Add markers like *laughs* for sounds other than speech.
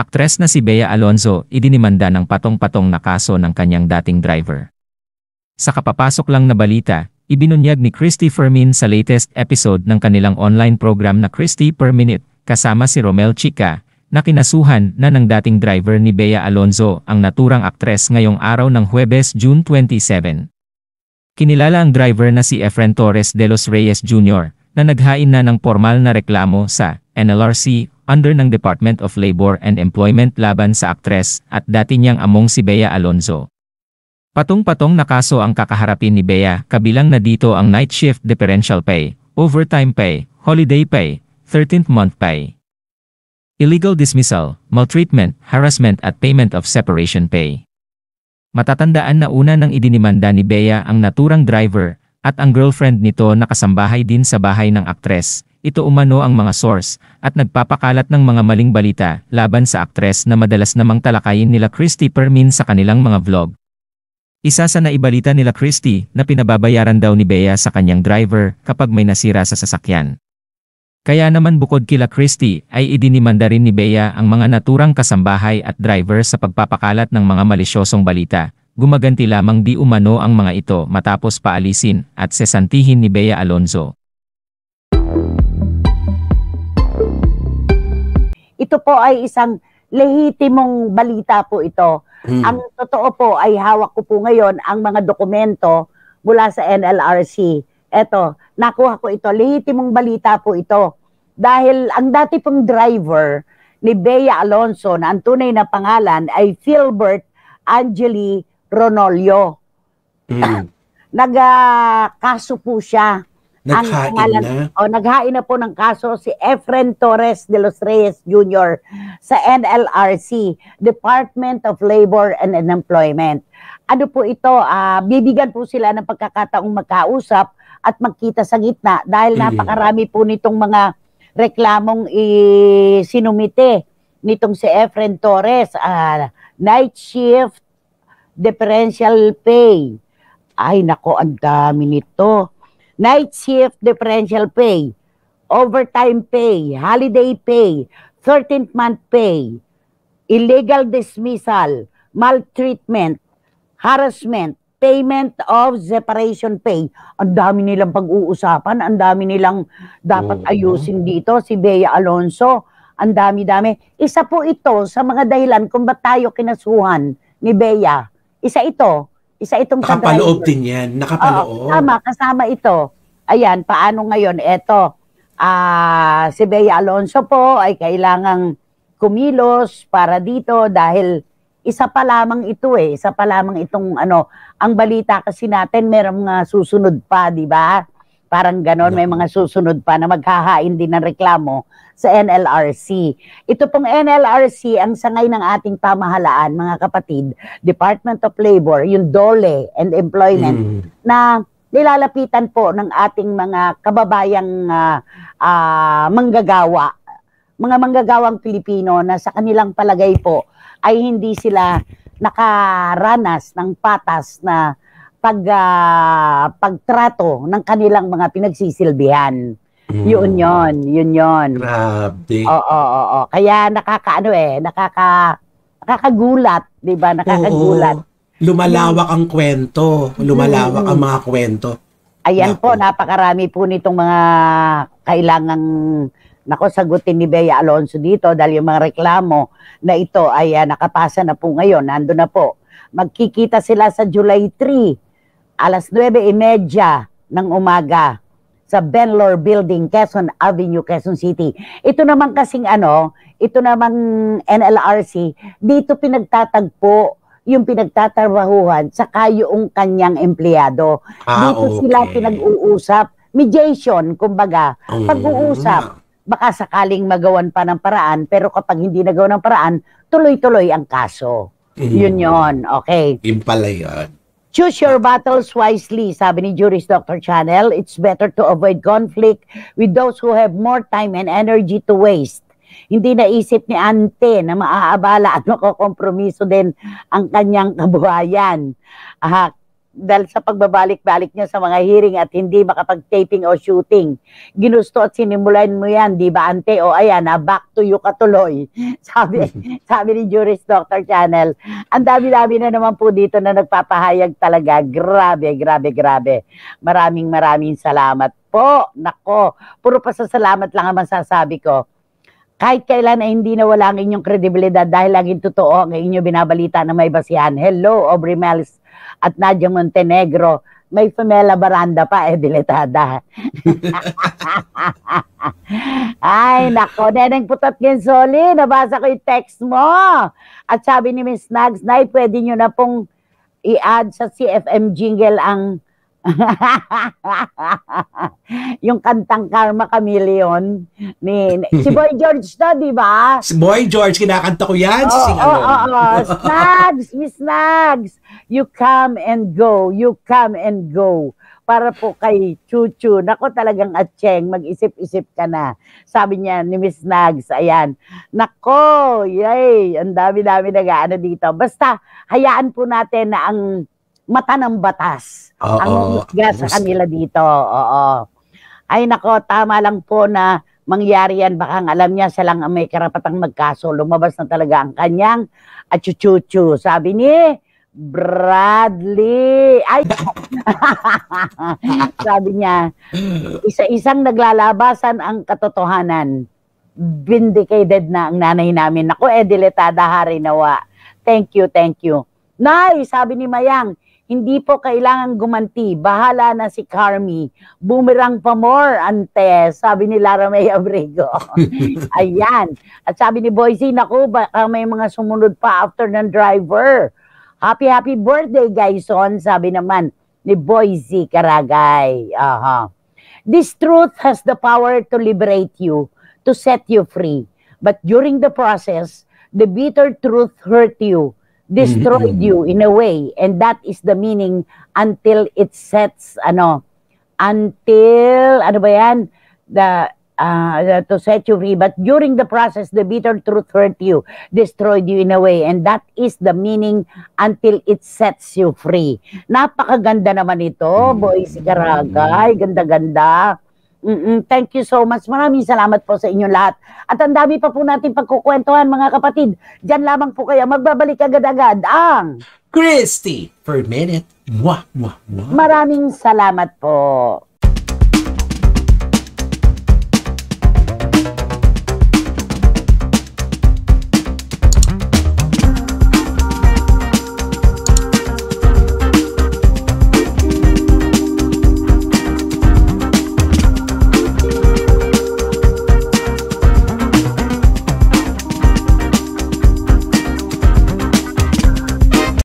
Aktres na si Bea Alonzo idinimanda ng patong-patong na kaso ng kanyang dating driver. Sa kapapasok lang na balita, ibinunyag ni Christy Fermin sa latest episode ng kanilang online program na Christy Per Minute kasama si Romel Chica na kinasuhan na ng dating driver ni Bea Alonzo ang naturang aktres ngayong araw ng Huwebes June 27. Kinilala ang driver na si Efren Torres de los Reyes Jr. na naghain na ng formal na reklamo sa NLRC, under ng Department of Labor and Employment laban sa aktres at dati niyang among si Bea Alonzo. Patong-patong na kaso ang kakaharapin ni Bea kabilang na dito ang night shift differential pay, overtime pay, holiday pay, 13th month pay. Illegal dismissal, maltreatment, harassment at payment of separation pay. Matatandaan na una nang idinimanda ni Bea ang naturang driver at ang girlfriend nito na kasambahay din sa bahay ng aktres ito umano ang mga source, at nagpapakalat ng mga maling balita laban sa aktres na madalas namang talakayin nila Christy Permin sa kanilang mga vlog. Isa sa naibalita nila Christy na pinababayaran daw ni Bea sa kanyang driver kapag may nasira sa sasakyan. Kaya naman bukod kila Christy ay idinimanda rin ni Bea ang mga naturang kasambahay at driver sa pagpapakalat ng mga malisyosong balita. Gumaganti lamang di umano ang mga ito matapos paalisin at sesantihin ni Bea Alonzo. Ito po ay isang lehitimong balita po ito. Hmm. Ang totoo po ay hawak ko po ngayon ang mga dokumento mula sa NLRC. Eto, nakuha ko ito. Lehitimong balita po ito. Dahil ang dati pong driver ni Bea Alonso na ang tunay na pangalan ay Philbert Angeli Ronolio. Mm. *coughs* Nagkaso uh, po siya Naghain na? O, oh, naghain na po ng kaso si Efren Torres de los Reyes Jr. sa NLRC, Department of Labor and Employment. Ano po ito? Uh, bibigyan po sila ng pagkakataong magkausap at magkita sa gitna dahil napakarami po nitong mga reklamong sinumite nitong si Efren Torres, uh, night shift, differential pay. Ay nako, ang dami nito night shift differential pay, overtime pay, holiday pay, 13th month pay, illegal dismissal, maltreatment, harassment, payment of separation pay. Ang dami nilang pag-uusapan, ang dami nilang dapat ayusin dito. Si Bea Alonso, ang dami-dami. Isa po ito sa mga dahilan kung ba't tayo kinasuhan ni Bea. Isa ito, isa itong Nakapaloob din yan. Nakapaloob. Oo, kasama, kasama ito. Ayan, paano ngayon? Eto, uh, si Bea Alonso po ay kailangang kumilos para dito dahil isa pa lamang ito eh. Isa pa lamang itong ano. Ang balita kasi natin, meron mga ah, susunod pa, di ba? Parang ganon, may mga susunod pa na maghahain din ng reklamo sa NLRC. Ito pong NLRC ang sangay ng ating pamahalaan, mga kapatid, Department of Labor, yung DOLE and Employment, mm. na nilalapitan po ng ating mga kababayang uh, uh, manggagawa, mga manggagawang Pilipino na sa kanilang palagay po ay hindi sila nakaranas ng patas na pag uh, pagtrato ng kanilang mga pinagsisilbihan. Mm. Yun yun, yun yon. Grabe. Oo, oo, oo. Kaya nakakaano eh, nakaka nakakagulat, 'di ba? Nakakagulat. Oo, Lumalawak ang kwento, lumalawak mm. ang hmm. mga kwento. Ayan Naku. po, napakarami po nitong mga kailangang nako sagutin ni Bea Alonso dito dahil yung mga reklamo na ito ay uh, nakapasa na po ngayon, nando na po. Magkikita sila sa July 3 alas 9.30 ng umaga sa Benlor Building, Quezon Avenue, Quezon City. Ito naman kasing ano, ito namang NLRC, dito pinagtatagpo yung pinagtatrabahuhan saka yung kanyang empleyado. Ah, dito okay. sila pinag-uusap, mediation, kumbaga, um, pag-uusap. Baka sakaling magawan pa ng paraan, pero kapag hindi nagawa ng paraan, tuloy-tuloy ang kaso. Mm. Yun yon okay. Impala yun. Choose your battles wisely, sabi ni Juris Dr. Channel. It's better to avoid conflict with those who have more time and energy to waste. Hindi naisip ni Ante na maaabala at makokompromiso din ang kanyang kabuhayan. Uh, dahil sa pagbabalik-balik niya sa mga hearing at hindi makapag-taping o shooting. Ginusto at sinimulan mo yan, di ba, ante? O ayan, na ah, back to you katuloy. *laughs* Sabi, *laughs* sabi ni Juris Doctor Channel. Ang dami-dami na naman po dito na nagpapahayag talaga. Grabe, grabe, grabe. Maraming maraming salamat po. Nako, puro pa salamat lang ang masasabi ko kahit kailan ay hindi na wala ang inyong kredibilidad dahil laging totoo ang inyo binabalita na may basihan. Hello, Aubrey Melis at Nadia Montenegro. May Pamela Baranda pa, eh, diletada. *laughs* ay, nako, Neneng Putot Gensoli, nabasa ko yung text mo. At sabi ni Miss Nags, Nay, pwede nyo na pong i-add sa CFM jingle ang *laughs* yung kantang Karma Chameleon ni, ni si *laughs* Boy George to, di ba? Si Boy George, kinakanta ko yan. Oh, si, oh, ano. oh, oh. Snags, Miss Snags, you come and go, you come and go. Para po kay Chuchu, nako talagang atcheng, mag-isip-isip ka na. Sabi niya ni Miss Snags, ayan. Nako, yay, ang dami-dami nag-ano dito. Basta, hayaan po natin na ang mata ng batas oh, ang humusga sa kanila dito. Oo. Ay nako, tama lang po na mangyari yan. Baka alam niya siya lang may karapatang magkaso. Lumabas na talaga ang kanyang achuchuchu. Sabi ni Bradley. Ay, *laughs* sabi niya, isa-isang naglalabasan ang katotohanan. Vindicated na ang nanay namin. Ako, eh, diletada hari nawa. Thank you, thank you. Nay, sabi ni Mayang, hindi po kailangan gumanti. Bahala na si Carmi. Bumerang pa more, ante. Sabi ni Lara May Abrego. *laughs* Ayan. At sabi ni Boise, naku, baka may mga sumunod pa after ng driver. Happy, happy birthday, guys. On, sabi naman ni Boise Karagay. Aha. Uh-huh. This truth has the power to liberate you, to set you free. But during the process, the bitter truth hurt you destroyed mm-hmm. you in a way and that is the meaning until it sets ano until ano ba yan the uh, to set you free but during the process the bitter truth hurt you destroyed you in a way and that is the meaning until it sets you free napakaganda naman ito mm-hmm. boy si Karagay ganda-ganda Mm-mm, thank you so much. Maraming salamat po sa inyo lahat. At ang dami pa po natin pagkukwentuhan mga kapatid. Diyan lamang po kaya Magbabalik agad-agad ang... Christy per minute. Mwah, mwah, mwah. Maraming salamat po.